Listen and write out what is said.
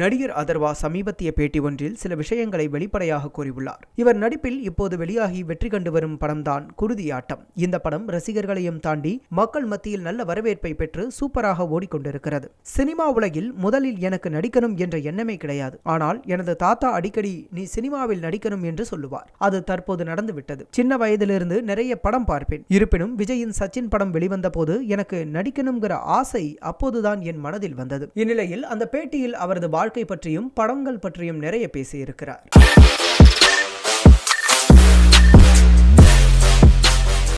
நடிகர் அதர்வா சமீபத்திய பேட்டி ஒன்றில் சில விஷயங்களை வெளிப்படையாக கூறியுள்ளார் இவர் நடிப்பில் இப்போது வெளியாகி வெற்றி கண்டு வரும் படம்தான் குருதியாட்டம் இந்த படம் ரசிகர்களையும் தாண்டி மக்கள் மத்தியில் நல்ல வரவேற்பை பெற்று சூப்பராக ஓடிக்கொண்டிருக்கிறது சினிமா உலகில் முதலில் எனக்கு நடிக்கணும் என்ற எண்ணமே கிடையாது ஆனால் எனது தாத்தா அடிக்கடி நீ சினிமாவில் நடிக்கணும் என்று சொல்லுவார் அது தற்போது நடந்துவிட்டது சின்ன வயதிலிருந்து நிறைய படம் பார்ப்பேன் இருப்பினும் விஜயின் சச்சின் படம் வெளிவந்த போது எனக்கு நடிக்கணுங்கிற ஆசை அப்போதுதான் என் மனதில் வந்தது இந்நிலையில் அந்த பேட்டியில் அவரது வாழ்க்கை பற்றியும் படங்கள் பற்றியும் நிறைய பேசியிருக்கிறார்